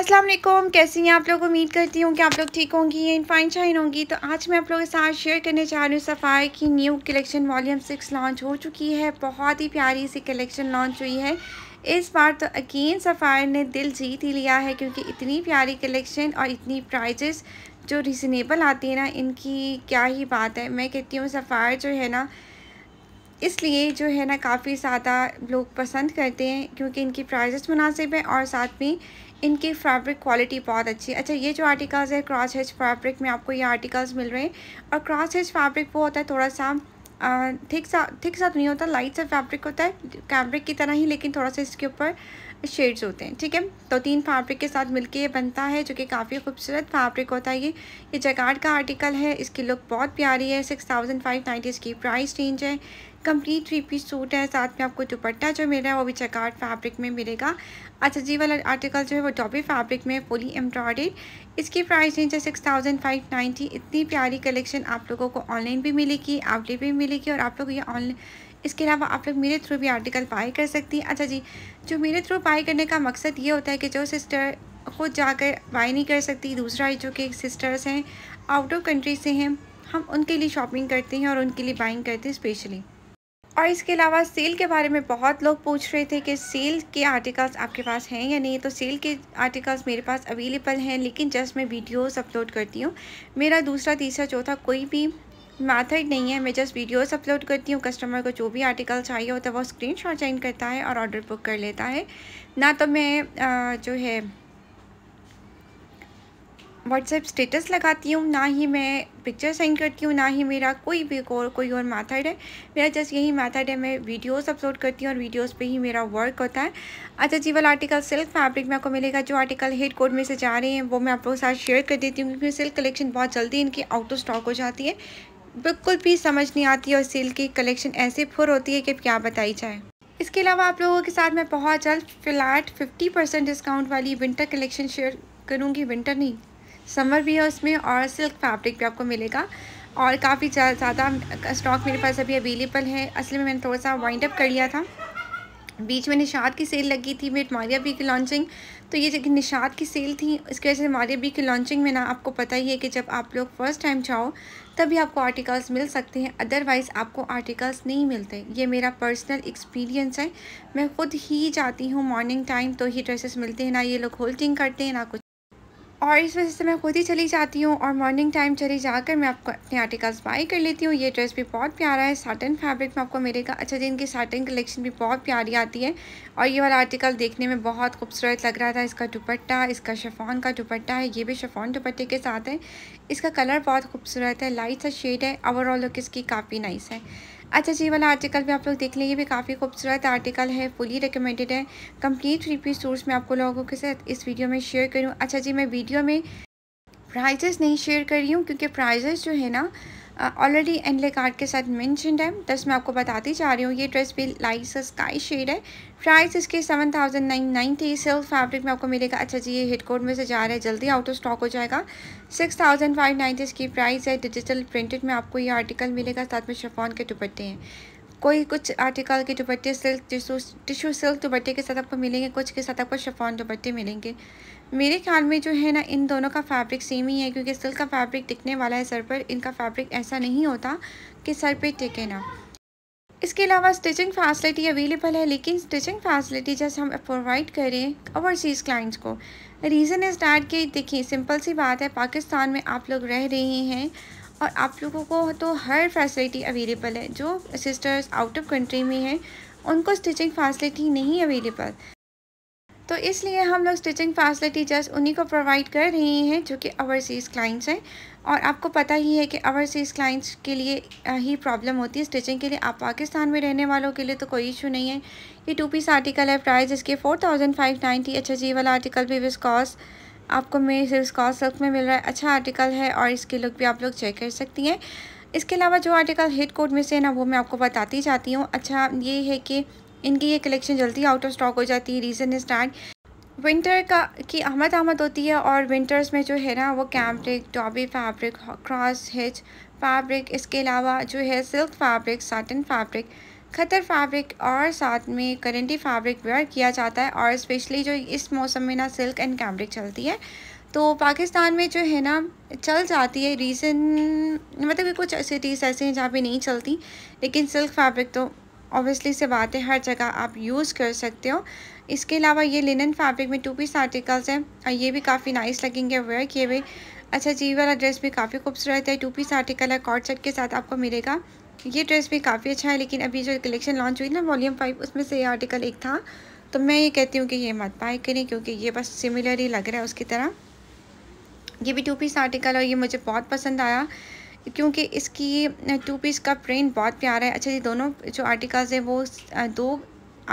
अस्सलाम वालेकुम कैसी हैं आप लोग उम्मीद करती हूँ कि आप लोग ठीक होंगी इन फाइन शाइन होंगी तो आज मैं आप लोगों के साथ शेयर करने चाह रही हूँ सफ़ाई की new collection volume six launch हो चुकी है बहुत ही प्यारी सी कलेक्शन लॉन्च हुई है इस बार तो अगेन सफ़ार ने दिल जीत ही लिया है क्योंकि इतनी प्यारी कलेक्शन और इतनी प्राइजेस जो रिजनेबल आती है ना इनकी क्या ही बात है मैं कहती हूँ सफ़ार जो है ना इसलिए जो है ना काफ़ी ज़्यादा लोग पसंद करते हैं क्योंकि इनकी प्राइजेस मुनासिब हैं और साथ में इनकी फैब्रिक क्वालिटी बहुत अच्छी है अच्छा ये जो आर्टिकल्स है क्रॉस हेज फैब्रिक में आपको ये आर्टिकल्स मिल रहे हैं और क्रॉस हेज फैब्रिक वो होता है थोड़ा सा थिक सा थिक तो सा नहीं होता लाइट सा फैब्रिक होता है फैब्रिक की तरह ही लेकिन थोड़ा सा इसके ऊपर शेड्स होते हैं ठीक है तो तीन फैब्रिक के साथ मिलके ये बनता है जो कि काफ़ी खूबसूरत फैब्रिक होता है ये ये जैकार्ड का आर्टिकल है इसकी लुक बहुत प्यारी है सिक्स थाउजेंड फाइव नाइन्टी इसकी प्राइस रेंज है कंप्लीट थ्री पीस सूट है साथ में आपको दुपट्टा जो मेरा है वो भी चकाट फैब्रिक में मिलेगा अच्छा जी वाला आर्टिकल जो है वो टॉपी फैब्रिक में फुली एम्ब्रॉयडेड इसकी प्राइस रेंज है सिक्स थाउजेंड फाइव नाइन्टी इतनी प्यारी कलेक्शन आप लोगों को ऑनलाइन भी मिलेगी आउटलेट भी मिलेगी और आप लोग ये ऑनलाइन इसके अलावा आप लोग मेरे थ्रू भी आर्टिकल बाय कर सकती हैं अच्छा जी जो मेरे थ्रू बाय करने का मकसद ये होता है कि जो सिस्टर खुद जाकर बाय नहीं कर सकती दूसरा जो कि सिस्टर्स हैं आउट ऑफ कंट्री से हैं हम उनके लिए शॉपिंग करते हैं और उनके लिए बाइंग करते हैं स्पेशली और इसके अलावा सेल के बारे में बहुत लोग पूछ रहे थे कि सेल के आर्टिकल्स आपके पास हैं या नहीं तो सेल के आर्टिकल्स मेरे पास अवेलेबल हैं लेकिन जस्ट मैं वीडियोस अपलोड करती हूँ मेरा दूसरा तीसरा चौथा कोई भी मैथड नहीं है मैं जस्ट वीडियोस अपलोड करती हूँ कस्टमर को जो भी आर्टिकल चाहिए होता है वो स्क्रीन शॉट करता है और ऑर्डर बुक कर लेता है ना तो मैं जो है व्हाट्सएप स्टेटस लगाती हूँ ना ही मैं पिक्चर सेंड करती हूँ ना ही मेरा कोई भी और कोई और मैथड है मेरा जस्ट यही मैथड है मैं वीडियोस अपलोड करती हूँ और वीडियोस पे ही मेरा वर्क होता है अच्छा जी वाला आर्टिकल सिल्क फैब्रिक में आपको मिलेगा जो आर्टिकल हेड कोड में से जा रहे हैं वो मैं आप लोगों के साथ शेयर कर देती हूँ क्योंकि सिल्क कलेक्शन बहुत जल्दी इनकी आउट ऑफ स्टॉक हो जाती है बिल्कुल भी समझ नहीं आती और सिल्क की कलेक्शन ऐसे फुर होती है कि क्या बताई जाए इसके अलावा आप लोगों के साथ मैं बहुत जल्द फ्लैट परसेंट डिस्काउंट वाली विंटर कलेक्शन शेयर करूँगी विंटर नहीं समर भी है उसमें और सिल्क फैब्रिक भी आपको मिलेगा और काफ़ी ज़्यादा स्टॉक मेरे पास अभी अवेलेबल है असल में मैंने थोड़ा सा वाइंड अप कर लिया था बीच में निशात की सेल लगी थी मेट मारिया बी की लॉन्चिंग तो ये जगह निशात की सेल थी इसकी वजह से मारिया बी की लॉन्चिंग में ना आपको पता ही है कि जब आप लोग फ़र्स्ट टाइम जाओ तभी आपको आर्टिकल्स मिल सकते हैं अदरवाइज़ आपको आर्टिकल्स नहीं मिलते ये मेरा पर्सनल एक्सपीरियंस है मैं ख़ुद ही जाती हूँ मॉर्निंग टाइम तो ही ड्रेसेस मिलते हैं ना ये लोग होल्डिंग करते हैं ना कुछ और इस वजह से मैं खुद ही चली जाती हूँ और मॉर्निंग टाइम चली जाकर मैं आपको अपने आर्टिकल्स बाई कर लेती हूँ ये ड्रेस भी बहुत प्यारा है साटन फैब्रिक में आपको मिलेगा अच्छा जी इनकी साटन कलेक्शन भी बहुत प्यारी आती है और ये वाला आर्टिकल देखने में बहुत खूबसूरत लग रहा था इसका दुपट्टा इसका शफॉन का दुपट्टा है ये भी शफॉन दुपट्टे के साथ है इसका कलर बहुत खूबसूरत है लाइट सा शेड है ओवरऑल लुक इसकी काफ़ी नाइस है अच्छा जी वाला आर्टिकल भी आप लोग देख लें ये भी काफ़ी खूबसूरत आर्टिकल है फुली रिकमेंडेड है कंप्लीट थ्री पीस सोर्स मैं आपको लोगों के साथ इस वीडियो में शेयर करूँ अच्छा जी मैं वीडियो में प्राइजेस नहीं शेयर कर रही हूँ क्योंकि प्राइजेस जो है ना ऑलरेडी एंडले कार्ड के साथ मैंशनड है दस मैं आपको बताती जा रही हूँ ये ड्रेस भी लाइट स्काई शेड है प्राइस इसके सेवन थाउजेंड नाइन थी सिल्क फैब्रिक में आपको मिलेगा अच्छा जी ये हिट कोड में से जा रहा है जल्दी आउट ऑफ स्टॉक हो जाएगा सिक्स थाउजेंड फाइव नाइन्टी इसकी प्राइस है डिजिटल प्रिंटेड में आपको ये आर्टिकल मिलेगा साथ में शफोन के दुपट्टे हैं कोई कुछ आर्टिकल के दुपट्टे सिल्क टिशू टिशू सिल्क दुपट्टे के साथ आपको मिलेंगे कुछ के साथ आपको शफॉन दुपट्टे मिलेंगे मेरे ख्याल में जो है ना इन दोनों का फैब्रिक सेम ही है क्योंकि सिल्क का फैब्रिक टिकने वाला है सर पर इनका फैब्रिक ऐसा नहीं होता कि सर पे टिके ना इसके अलावा स्टिचिंग फैसिलिटी अवेलेबल है लेकिन स्टिचिंग फैसिलिटी जैसे हम प्रोवाइड करें ओवरसीज़ क्लाइंट्स को रीज़न इज़ डैट कि देखिए सिंपल सी बात है पाकिस्तान में आप लोग रह रहे हैं और आप लोगों को तो हर फैसिलिटी अवेलेबल है जो सिस्टर्स आउट ऑफ कंट्री में हैं उनको स्टिचिंग फैसिलिटी नहीं अवेलेबल इसलिए हम लोग स्टिचिंग फैसिलिटी जस्ट उन्हीं को प्रोवाइड कर रहे हैं जो कि ओवरसीज़ क्लाइंट्स हैं और आपको पता ही है कि ओवरसीज़ क्लाइंट्स के लिए ही प्रॉब्लम होती है स्टिचिंग के लिए आप पाकिस्तान में रहने वालों के लिए तो कोई इशू नहीं है ये टू पीस आर्टिकल है प्राइस इसके फोर थाउजेंड फाइव नाइन्टी अच्छा जी वाला आर्टिकल भी विस्कॉस आपको मेरे विस्कॉस लुक सिल्क में मिल रहा है अच्छा आर्टिकल है और इसके लुक भी आप लोग चेक कर सकती हैं इसके अलावा जो आर्टिकल हिट कोड में से है ना वो मैं आपको बताती जाती हूँ अच्छा ये है कि इनकी ये कलेक्शन जल्दी आउट ऑफ स्टॉक हो जाती है रीज़न इज़ डैट विंटर का की आमद आमद होती है और विंटर्स में जो है ना वो कैम्ब्रिक टॉबी फैब्रिक क्रॉस हिच फैब्रिक इसके अलावा जो है सिल्क फैब्रिक साटन फैब्रिक खतर फैब्रिक और साथ में करेंटी फैब्रिक वेयर किया जाता है और स्पेशली जो इस मौसम में ना सिल्क एंड कैम्ब्रिक चलती है तो पाकिस्तान में जो है ना चल जाती है रीज़न मतलब कि कुछ सिटीज़ ऐसे हैं जहाँ पे नहीं चलती लेकिन सिल्क फैब्रिक तो ऑब्वियसली से बात है हर जगह आप यूज़ कर सकते हो इसके अलावा ये लिनन फैब्रिक में टू पीस आर्टिकल्स हैं और ये भी काफ़ी नाइस लगेंगे वेयर किए हुए अच्छा जी वाला ड्रेस भी काफ़ी खूबसूरत है टू पीस आर्टिकल है कॉर्ड सेट के साथ आपको मिलेगा ये ड्रेस भी काफ़ी अच्छा है लेकिन अभी जो कलेक्शन लॉन्च हुई ना वॉल्यूम फाइव उसमें से ये आर्टिकल एक था तो मैं ये कहती हूँ कि ये मत बाय करें क्योंकि ये बस सिमिलर ही लग रहा है उसकी तरह ये भी टू पीस आर्टिकल और ये मुझे बहुत पसंद आया क्योंकि इसकी टू पीस का प्रिंट बहुत प्यारा है अच्छा ये दोनों जो आर्टिकल्स हैं वो दो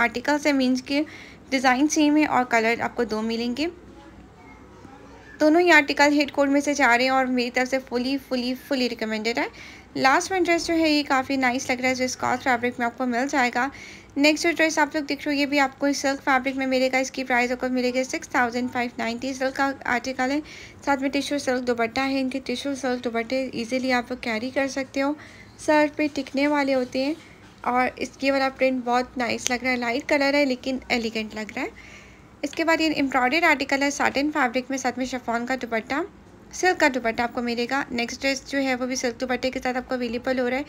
आर्टिकल्स हैं मीन्स के डिज़ाइन सेम है और कलर आपको दो मिलेंगे दोनों ही आर्टिकल हेड कोड में से जा रहे हैं और मेरी तरफ से फुली फुली फुली रिकमेंडेड है लास्ट वन ड्रेस जो है ये काफ़ी नाइस लग रहा है जो स्कॉच फैब्रिक में आपको मिल जाएगा नेक्स्ट जो ड्रेस आप लोग देख रहे हो ये भी आपको सिल्क फैब्रिक में मिलेगा इसकी प्राइस आपको मिलेगी six thousand five ninety silk का आर्टिकल है साथ में टिश्यू सिल्क दुपट्टा है इनके टिश्यू सिल्क दुपट्टे ईजिली आप लोग कैरी कर सकते हो सर पर टिकने वाले होते हैं और इसके वाला प्रिंट बहुत नाइस लग रहा है लाइट कलर है लेकिन एलिगेंट लग रहा है इसके बाद ये एम्ब्रॉयडेड आर्टिकल है साटन फैब्रिक में साथ में शफॉन का दुपट्टा सिल्क का दुपट्टा आपको मिलेगा नेक्स्ट ड्रेस जो है वो भी सिल्क दुपट्टे के साथ आपको अवेलेबल हो रहा है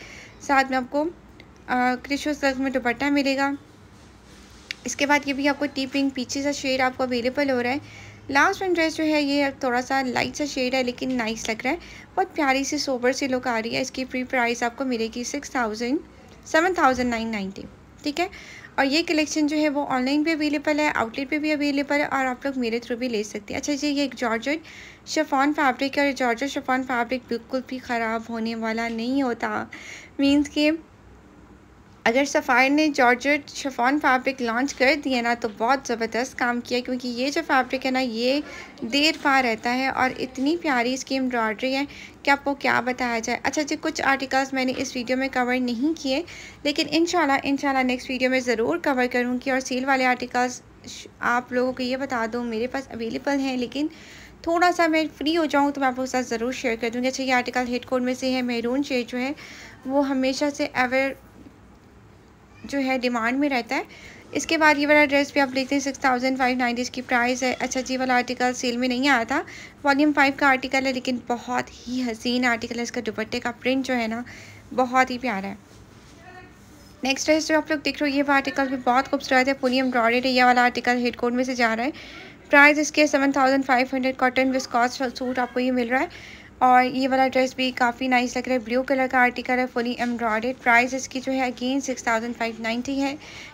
साथ में आपको क्रिशो सिल्क में दुपट्टा मिलेगा इसके बाद ये भी आपको टी पिंक पीछे सा शेड आपको अवेलेबल हो रहा है लास्ट वन ड्रेस जो है ये थोड़ा सा लाइट सा शेड है लेकिन नाइस लग रहा है बहुत प्यारी सी सोबर सी लुक आ रही है इसकी प्री प्राइस आपको मिलेगी six thousand seven thousand nine ninety ठीक है और ये कलेक्शन जो है वो ऑनलाइन भी अवेलेबल है आउटलेट पे भी अवेलेबल है और आप लोग मेरे थ्रू भी ले सकते हैं अच्छा जी ये एक जॉर्ज शफान फैब्रिक है और जॉर्ज शफान फैब्रिक बिल्कुल भी ख़राब होने वाला नहीं होता मीन्स के अगर सफ़ार ने जॉर्ज शफान फैब्रिक लॉन्च कर दिया ना तो बहुत ज़बरदस्त काम किया क्योंकि ये जो फैब्रिक है ना ये देर पा रहता है और इतनी प्यारी इसकी एम्ब्रॉयडरी है कि आपको क्या बताया जाए अच्छा जी कुछ आर्टिकल्स मैंने इस वीडियो में कवर नहीं किए लेकिन इन शाला नेक्स्ट वीडियो में ज़रूर कवर करूँगी और सेल वाले आर्टिकल्स आप लोगों को ये बता दूँ मेरे पास अवेलेबल हैं लेकिन थोड़ा सा मैं फ्री हो जाऊँ तो मैं आपके साथ ज़रूर शेयर कर दूँगी अच्छा ये आर्टिकल हेड में से है मेहरून शेयर जो है वो हमेशा से एवर जो है डिमांड में रहता है इसके बाद ये वाला ड्रेस भी आप देखते हैं सिक्स थाउजेंड फाइव नाइन्टी इसकी प्राइस है अच्छा जी वाला आर्टिकल सेल में नहीं आया था वॉल्यूम फाइव का आर्टिकल है लेकिन बहुत ही हसीन आर्टिकल है इसका दुपट्टे का प्रिंट जो है ना बहुत ही प्यारा है नेक्स्ट ड्रेस जो आप लोग देख रहे हो ये वाला आर्टिकल भी बहुत खूबसूरत है पूरी एम्ब्रॉयडेड है ये वाला आर्टिकल हेड में से जा रहा है प्राइस इसके seven thousand five hundred cotton viscose suit आपको ये मिल रहा है और ये वाला ड्रेस भी काफ़ी नाइस लग रहा है ब्लू कलर का आर्टिकल है फुली एम्ब्रॉयडेड प्राइस इसकी जो है again six thousand five ninety है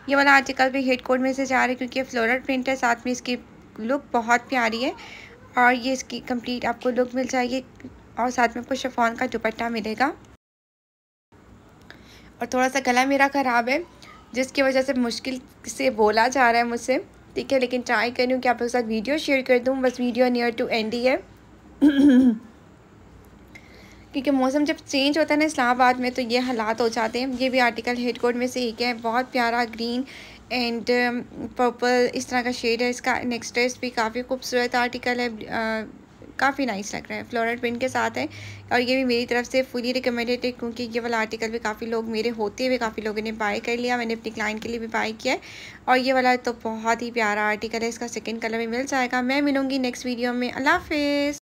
ये वाला आर्टिकल भी हेड कोड में से जा रहा है क्योंकि फ्लोरल प्रिंट है साथ में इसकी लुक बहुत प्यारी है और ये इसकी कंप्लीट आपको लुक मिल जाएगी और साथ में आपको शफॉन का दुपट्टा मिलेगा और थोड़ा सा गला मेरा ख़राब है जिसकी वजह से मुश्किल से बोला जा रहा है मुझसे ठीक है लेकिन ट्राई करूँ कि आप साथ वीडियो शेयर कर दूँ बस वीडियो नियर टू एंड ही है क्योंकि मौसम जब चेंज होता है ना इस्लामाबाद में तो ये हालात हो जाते हैं ये भी आर्टिकल हेड कोड में से एक है बहुत प्यारा ग्रीन एंड पर्पल इस तरह का शेड है इसका नेक्स्ट ड्रेस भी काफ़ी खूबसूरत आर्टिकल है काफ़ी नाइस लग रहा है फ्लोरल प्रिंट के साथ है और ये भी मेरी तरफ से फुली रिकमेंडेड है क्योंकि ये वाला आर्टिकल भी काफ़ी लोग मेरे होते हुए काफ़ी लोगों ने बाय कर लिया मैंने अपनी क्लाइंट के लिए भी बाय किया है और ये वाला तो बहुत ही प्यारा आर्टिकल है इसका सेकेंड कलर भी मिल जाएगा मैं मिलूँगी नेक्स्ट वीडियो में अल्लाह